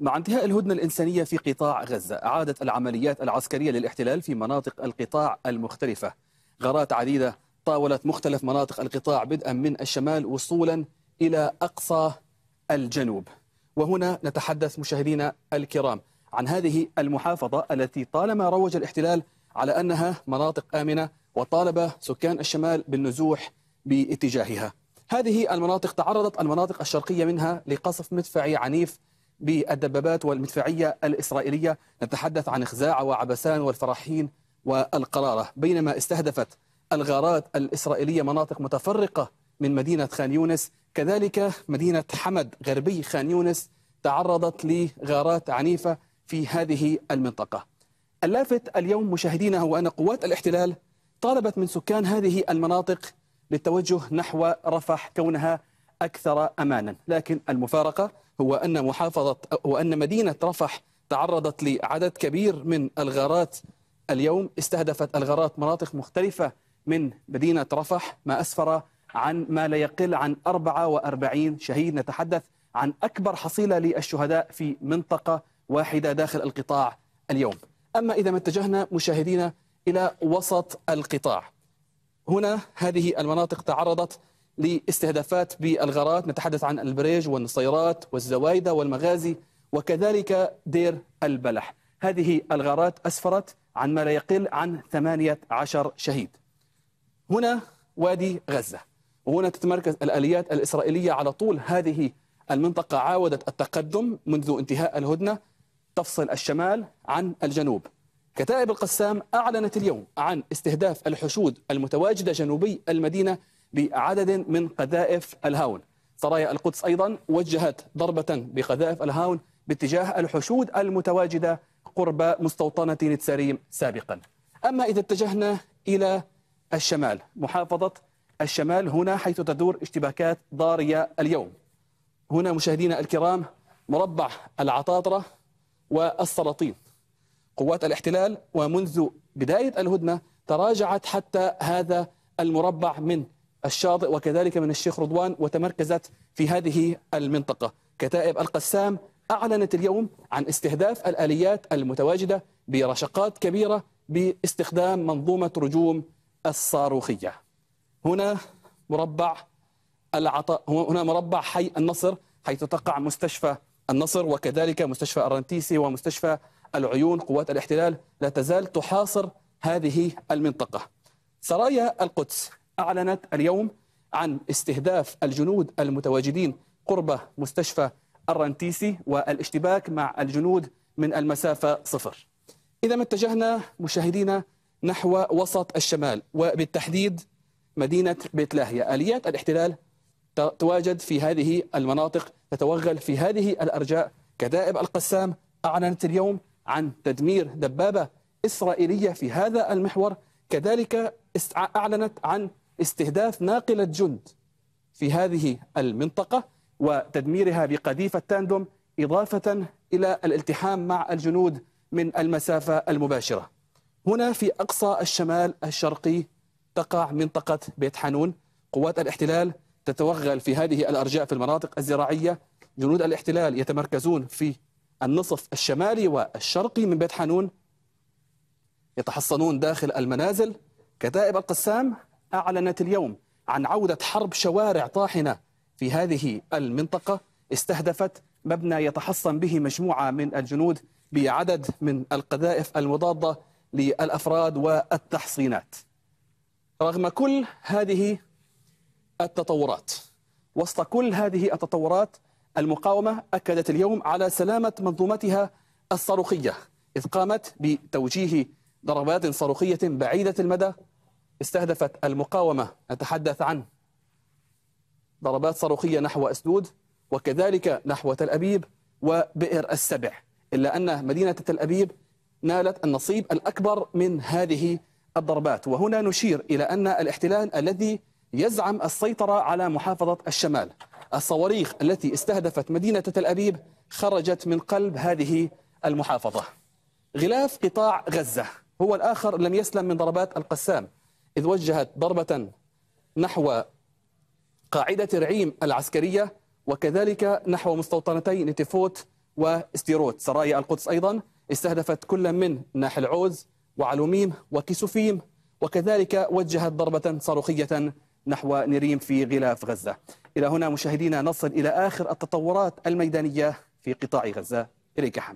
مع انتهاء الهدنة الإنسانية في قطاع غزة أعادت العمليات العسكرية للاحتلال في مناطق القطاع المختلفة غارات عديدة طاولت مختلف مناطق القطاع بدءا من الشمال وصولا إلى أقصى الجنوب وهنا نتحدث مشاهدينا الكرام عن هذه المحافظة التي طالما روج الاحتلال على أنها مناطق آمنة وطالب سكان الشمال بالنزوح باتجاهها هذه المناطق تعرضت المناطق الشرقية منها لقصف مدفعي عنيف بالدبابات والمدفعية الإسرائيلية نتحدث عن خزاعة وعبسان والفرحين والقرارة بينما استهدفت الغارات الإسرائيلية مناطق متفرقة من مدينة خان يونس كذلك مدينة حمد غربي خان يونس تعرضت لغارات عنيفة في هذه المنطقة اللافت اليوم مشاهدينا هو أن قوات الاحتلال طالبت من سكان هذه المناطق للتوجه نحو رفح كونها أكثر أمانا لكن المفارقة هو أن محافظة وأن مدينة رفح تعرضت لعدد كبير من الغارات اليوم استهدفت الغارات مناطق مختلفة من مدينة رفح ما أسفر عن ما لا يقل عن 44 شهيد نتحدث عن أكبر حصيلة للشهداء في منطقة واحدة داخل القطاع اليوم أما إذا ما اتجهنا مشاهدينا إلى وسط القطاع هنا هذه المناطق تعرضت لاستهدافات بالغارات نتحدث عن البريج والنصيرات والزوايدة والمغازي وكذلك دير البلح هذه الغارات أسفرت عن ما لا يقل عن 18 شهيد هنا وادي غزة وهنا تتمركز الآليات الإسرائيلية على طول هذه المنطقة عاودت التقدم منذ انتهاء الهدنة تفصل الشمال عن الجنوب كتائب القسام أعلنت اليوم عن استهداف الحشود المتواجدة جنوبي المدينة بعدد من قذائف الهاون سرايا القدس أيضا وجهت ضربة بقذائف الهاون باتجاه الحشود المتواجدة قرب مستوطنة نتساريم سابقا أما إذا اتجهنا إلى الشمال محافظة الشمال هنا حيث تدور اشتباكات ضارية اليوم هنا مشاهدينا الكرام مربع العطاطرة والسلاطين قوات الاحتلال ومنذ بداية الهدنة تراجعت حتى هذا المربع من الشاطئ وكذلك من الشيخ رضوان وتمركزت في هذه المنطقة كتائب القسام أعلنت اليوم عن استهداف الآليات المتواجدة برشقات كبيرة باستخدام منظومة رجوم الصاروخية هنا مربع العطاء هنا مربع حي النصر حيث تقع مستشفى النصر وكذلك مستشفى الرنتيسي ومستشفى العيون قوات الاحتلال لا تزال تحاصر هذه المنطقة سرايا القدس أعلنت اليوم عن استهداف الجنود المتواجدين قرب مستشفى الرنتيسي والاشتباك مع الجنود من المسافة صفر إذا ما اتجهنا مشاهدينا نحو وسط الشمال وبالتحديد مدينة بيت لاهيا آليات الاحتلال تواجد في هذه المناطق تتوغل في هذه الأرجاء كدائب القسام أعلنت اليوم عن تدمير دبابة إسرائيلية في هذا المحور كذلك أعلنت عن استهداف ناقلة جند في هذه المنطقة وتدميرها بقذيفة تاندوم إضافة إلى الالتحام مع الجنود من المسافة المباشرة هنا في أقصى الشمال الشرقي تقع منطقة بيت حنون قوات الاحتلال تتوغل في هذه الأرجاء في المناطق الزراعية جنود الاحتلال يتمركزون في النصف الشمالي والشرقي من بيت حنون يتحصنون داخل المنازل كتائب القسام أعلنت اليوم عن عودة حرب شوارع طاحنة في هذه المنطقة استهدفت مبنى يتحصن به مجموعة من الجنود بعدد من القذائف المضادة للأفراد والتحصينات رغم كل هذه التطورات وسط كل هذه التطورات المقاومة أكدت اليوم على سلامة منظومتها الصاروخية إذ قامت بتوجيه ضربات صاروخية بعيدة المدى استهدفت المقاومة نتحدث عن ضربات صاروخية نحو أسدود وكذلك نحو تل أبيب وبئر السبع إلا أن مدينة تل أبيب نالت النصيب الأكبر من هذه الضربات وهنا نشير إلى أن الاحتلال الذي يزعم السيطرة على محافظة الشمال الصواريخ التي استهدفت مدينة تل أبيب خرجت من قلب هذه المحافظة غلاف قطاع غزة هو الآخر لم يسلم من ضربات القسام إذ وجهت ضربة نحو قاعدة رعيم العسكرية وكذلك نحو مستوطنتي نتفوت واستيروت سرايا القدس أيضا استهدفت كل من ناحل عوز وعلوميم وكيسوفيم وكذلك وجهت ضربة صاروخية نحو نريم في غلاف غزة إلى هنا مشاهدينا نصل إلى آخر التطورات الميدانية في قطاع غزة إليك حمد